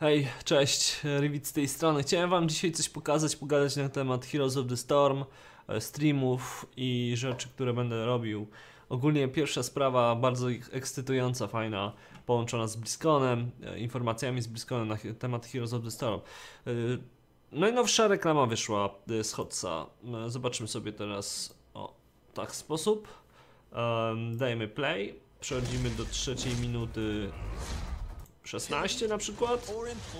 Hej, cześć, Rivit z tej strony. Chciałem wam dzisiaj coś pokazać, pogadać na temat Heroes of the Storm, e, streamów i rzeczy, które będę robił. Ogólnie pierwsza sprawa, bardzo ekscytująca, fajna, połączona z Bliskonem, e, informacjami z Bliskonem na temat Heroes of the Storm. E, Najnowsza no reklama wyszła z Hotsa. Zobaczymy sobie teraz, o, tak sposób. Dajmy play, przechodzimy do trzeciej minuty 16 na przykład.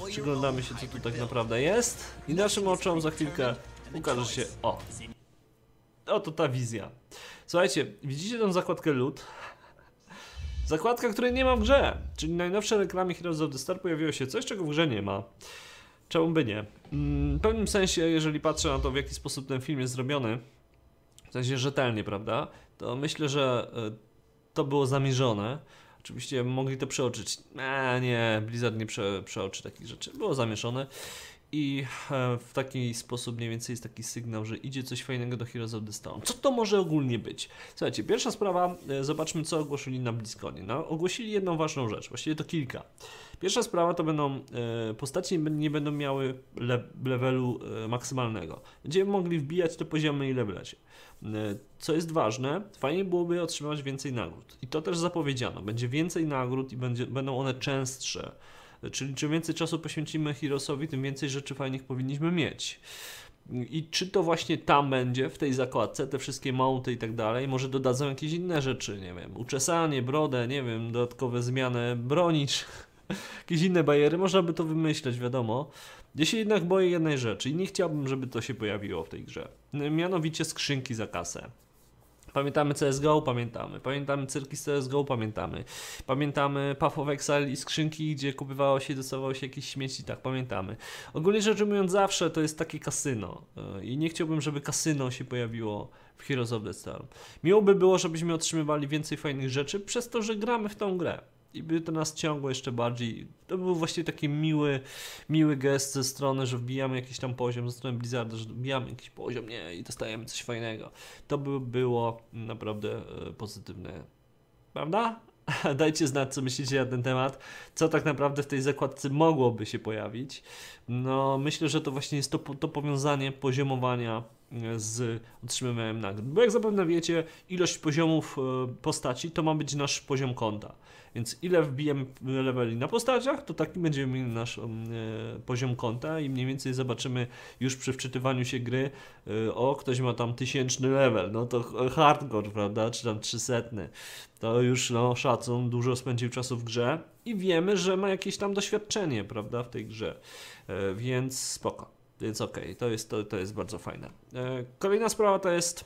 Przyglądamy się co tu tak naprawdę jest i naszym oczom za chwilkę ukaże się o. Oto ta wizja. Słuchajcie, widzicie tą zakładkę lód? Zakładka, której nie ma w grze, czyli najnowsze reklamy Heroes of the Star pojawiło się coś, czego w grze nie ma. Czemu by nie? Mm, w pewnym sensie, jeżeli patrzę na to, w jaki sposób ten film jest zrobiony, w sensie rzetelnie, prawda, to myślę, że e, to było zamierzone Oczywiście mogli to przeoczyć. A nie, Blizzard nie prze, przeoczy takich rzeczy. Było zamieszane. I e, w taki sposób mniej więcej jest taki sygnał, że idzie coś fajnego do Heroes of the Co to może ogólnie być? Słuchajcie, pierwsza sprawa, e, zobaczmy co ogłosili na Bliskonie. No, ogłosili jedną ważną rzecz, właściwie to kilka. Pierwsza sprawa to będą e, postacie nie będą miały le levelu maksymalnego. Będziemy mogli wbijać te poziomy ile wlecie. Co jest ważne, fajnie byłoby otrzymać więcej nagród. I to też zapowiedziano. Będzie więcej nagród i będzie, będą one częstsze. Czyli czym więcej czasu poświęcimy Heroesowi, tym więcej rzeczy fajnych powinniśmy mieć. I czy to właśnie tam będzie, w tej zakładce, te wszystkie mounty i tak dalej, może dodadzą jakieś inne rzeczy, nie wiem, uczesanie, brodę, nie wiem, dodatkowe zmiany broni, jakieś inne bariery, można by to wymyśleć, wiadomo. Ja się jednak boję jednej rzeczy i nie chciałbym, żeby to się pojawiło w tej grze. Mianowicie skrzynki za kasę. Pamiętamy CSGO, pamiętamy. Pamiętamy cyrki z CSGO, pamiętamy. Pamiętamy Path of Exile i skrzynki, gdzie kupywało się i dostawało się jakieś śmieci, tak, pamiętamy. Ogólnie rzecz ujmując, zawsze to jest takie kasyno. E, I nie chciałbym, żeby kasyno się pojawiło w Heroes of the Storm. Miło by było, żebyśmy otrzymywali więcej fajnych rzeczy przez to, że gramy w tą grę i by to nas ciągło jeszcze bardziej. To był właśnie taki miły, miły gest ze strony, że wbijamy jakiś tam poziom, ze strony Blizzarda, że wbijamy jakiś poziom, nie, i dostajemy coś fajnego. To by było naprawdę e, pozytywne, prawda? Dajcie znać, co myślicie na ten temat, co tak naprawdę w tej zakładce mogłoby się pojawić. No, myślę, że to właśnie jest to, to powiązanie poziomowania z otrzymywaniem nagród. Bo jak zapewne wiecie, ilość poziomów e, postaci to ma być nasz poziom konta. Więc ile wbijemy e, leveli na postaciach, to taki będziemy mieli nasz e, poziom konta i mniej więcej zobaczymy już przy wczytywaniu się gry, o ktoś ma tam tysięczny level, no to hardcore, prawda, czy tam trzysetny. To już no szacun, dużo spędził czasu w grze i wiemy, że ma jakieś tam doświadczenie, prawda, w tej grze. Więc spoko. Więc okej, okay, to, jest, to, to jest bardzo fajne. E, kolejna sprawa to jest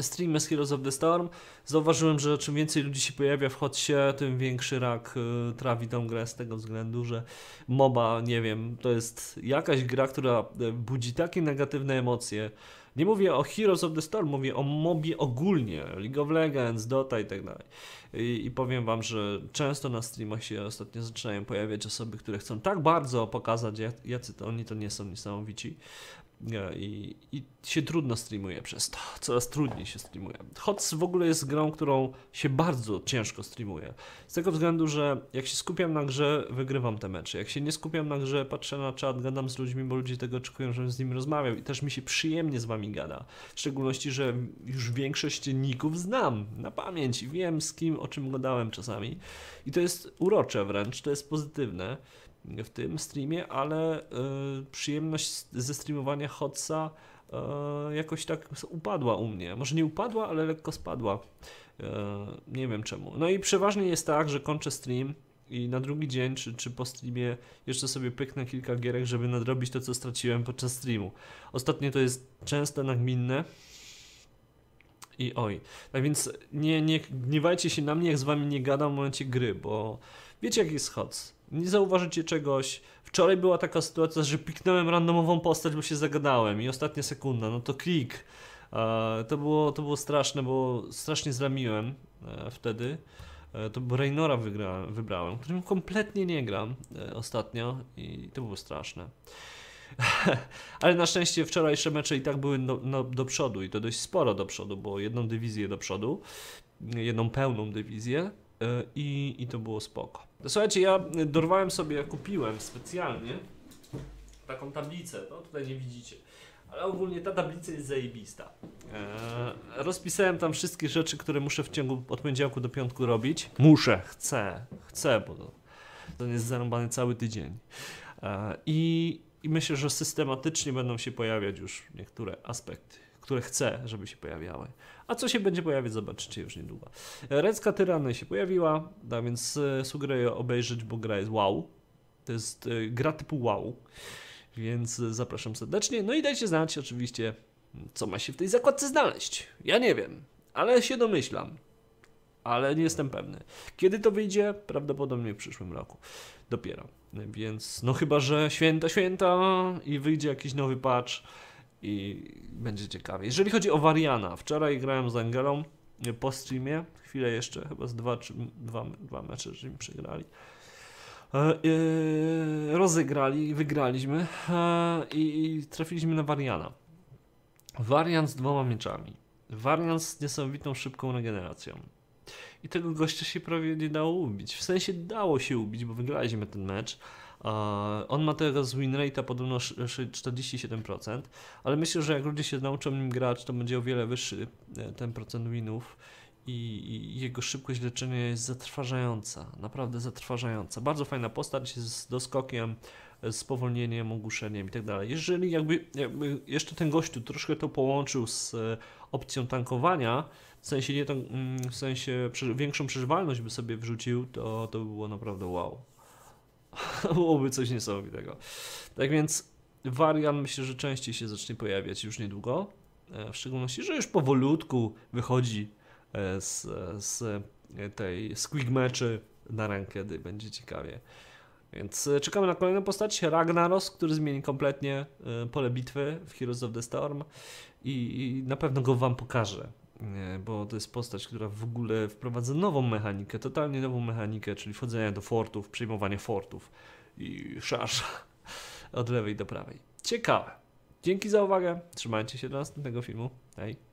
stream z Heroes of the Storm. Zauważyłem, że czym więcej ludzi się pojawia w hotsie, tym większy rak e, trawi tą grę z tego względu, że MOBA, nie wiem, to jest jakaś gra, która budzi takie negatywne emocje nie mówię o Heroes of the Storm, mówię o mobie ogólnie, League of Legends, Dota i tak dalej. I powiem wam, że często na streamach się ostatnio zaczynają pojawiać osoby, które chcą tak bardzo pokazać, jacy to oni to nie są niesamowici, i, I, się trudno streamuje przez to. Coraz trudniej się streamuje. Hots w ogóle jest grą, którą się bardzo ciężko streamuje. Z tego względu, że jak się skupiam na grze, wygrywam te mecze. Jak się nie skupiam na grze, patrzę na czat, gadam z ludźmi, bo ludzie tego oczekują, żebym z nimi rozmawiał. I też mi się przyjemnie z wami gada. W szczególności, że już większość ników znam na pamięć i wiem z kim, o czym gadałem czasami. I to jest urocze wręcz, to jest pozytywne w tym streamie, ale e, przyjemność ze streamowania Hotsa e, jakoś tak upadła u mnie. Może nie upadła, ale lekko spadła. E, nie wiem czemu. No i przeważnie jest tak, że kończę stream i na drugi dzień czy, czy po streamie jeszcze sobie pyknę kilka gierek, żeby nadrobić to, co straciłem podczas streamu. Ostatnio to jest częste, nagminne. I oj. Tak więc nie, nie gniewajcie się na mnie, jak z wami nie gadam w momencie gry, bo wiecie, jaki jest Hots nie zauważycie czegoś. Wczoraj była taka sytuacja, że piknąłem randomową postać, bo się zagadałem i ostatnia sekunda, no to klik. E, to było, to było straszne, bo strasznie zlamiłem e, wtedy. E, to Brainora wygrałem, wybrałem, którym kompletnie nie gram ostatnio i to było straszne. Ale na szczęście wczorajsze mecze i tak były do, no, no, do przodu i to dość sporo do przodu, bo jedną dywizję do przodu, jedną pełną dywizję i, i to było spoko. Słuchajcie, ja dorwałem sobie, kupiłem specjalnie taką tablicę, no tutaj nie widzicie, ale ogólnie ta tablica jest zajebista. Eee, rozpisałem tam wszystkie rzeczy, które muszę w ciągu od poniedziałku do piątku robić. Muszę, chcę, chcę, bo to, to jest zarąbany cały tydzień. Eee, I i myślę, że systematycznie będą się pojawiać już niektóre aspekty, które chcę, żeby się pojawiały. A co się będzie pojawiać, zobaczycie już niedługo. Redska Tyranny się pojawiła, da, więc e, sugeruję obejrzeć, bo gra jest wow. To jest e, gra typu wow. Więc e, zapraszam serdecznie. No i dajcie znać oczywiście, co ma się w tej zakładce znaleźć. Ja nie wiem, ale się domyślam ale nie jestem pewny. Kiedy to wyjdzie? Prawdopodobnie w przyszłym roku. Dopiero. Więc no chyba, że święta, święta i wyjdzie jakiś nowy patch i będzie ciekawie. Jeżeli chodzi o Variana, wczoraj grałem z Angelą e, po streamie, chwilę jeszcze, chyba z dwa, czy, dwa, dwa mecze, że mi przegrali. E, e, rozegrali, wygraliśmy i trafiliśmy na Variana. Wariant z dwoma mieczami. Wariant z niesamowitą szybką regeneracją i tego gościa się prawie nie dało ubić. W sensie dało się ubić, bo wygraliśmy ten mecz. E, on ma teraz win rate podobno 47%, ale myślę, że jak ludzie się nauczą nim grać, to będzie o wiele wyższy e, ten procent winów i jego szybkość leczenia jest zatrważająca, naprawdę zatrważająca. Bardzo fajna postać z doskokiem, spowolnieniem, ogłuszeniem i tak dalej. Jeżeli jakby, jakby, jeszcze ten gościu troszkę to połączył z e, opcją tankowania, w sensie, nie tank, mm, w sensie większą przeżywalność by sobie wrzucił, to to by było naprawdę wow. Byłoby coś niesamowitego. Tak więc wariant myślę, że częściej się zacznie pojawiać już niedługo. E, w szczególności, że już powolutku wychodzi e, z, z tej squig meczy na rankedy. Będzie ciekawie. Więc e, czekamy na kolejną postać, Ragnaros, który zmieni kompletnie e, pole bitwy w Heroes of the Storm i, na pewno go wam pokażę, bo to jest postać, która w ogóle wprowadza nową mechanikę, totalnie nową mechanikę, czyli wchodzenie do fortów, przejmowanie fortów i szarża od lewej do prawej. Ciekawe. Dzięki za uwagę, trzymajcie się do następnego filmu. Hej.